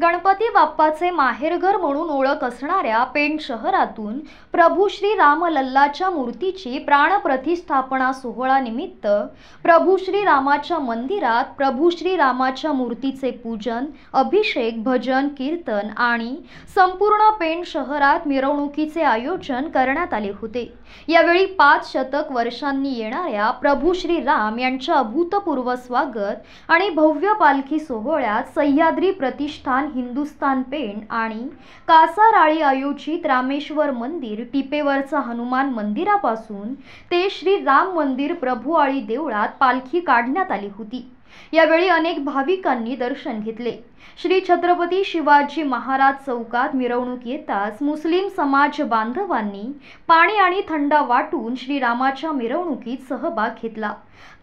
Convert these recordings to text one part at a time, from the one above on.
गणपती बाप्पाचे माहेरघर म्हणून ओळख असणाऱ्या पेण शहरातून प्रभू श्री रामलल्लाच्या मूर्तीची प्राणप्रतिष्ठापना निमित्त प्रभू श्रीरामाच्या मंदिरात प्रभू श्रीरामाच्या मूर्तीचे पूजन अभिषेक भजन कीर्तन आणि संपूर्ण पेण शहरात मिरवणुकीचे आयोजन करण्यात आले होते यावेळी पाच शतक वर्षांनी येणाऱ्या प्रभू श्रीराम यांच्या अभूतपूर्व स्वागत आणि भव्य पालखी सोहळ्यात सह्याद्री प्रतिष्ठान हिंदुस्तान पेंट आणि कासाराळी आयोजित रामेश्वर मंदिर टिपेवरचं हनुमान मंदिरापासून ते श्री राम मंदिर प्रभुआळी देवळात पालखी काढण्यात आली होती यावेळी अनेक भाविकांनी दर्शन घेतले श्री छत्रपती शिवाजी महाराज चौकात मिरवणूक येताच मुस्लिम समाज बांधवांनी पाणी आणि थंडा वाटून श्रीरामाच्या मिरवणुकीत सहभाग घेतला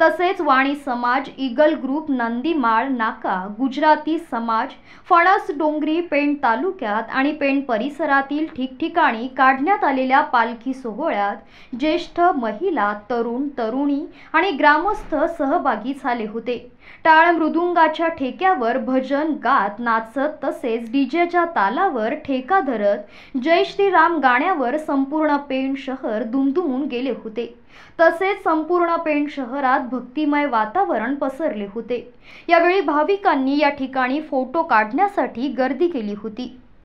तसेच वाणी समाज इगल ग्रुप नंदीमाळ नाका गुजराती समाज फणस डोंगरी पेण तालुक्यात आणि पेण परिसरातील ठिकठिकाणी काढण्यात आलेल्या पालखी सोहळ्यात ज्येष्ठ महिला तरुण तरुणी आणि ग्रामस्थ सहभागी झाले होते टाळ मृदुंगाच्या ठेक्यावर भजन गात नाचत तसेच डीजेच्या तालावर ठेका धरत जय श्रीराम गाण्यावर संपूर्ण पेण शहर दुमदुमून गेले होते तसेच संपूर्ण पेण शहरात भक्तिमय वातावरण पसरले होते यावेळी भाविकांनी या ठिकाणी फोटो काढण्यासाठी गर्दी केली होती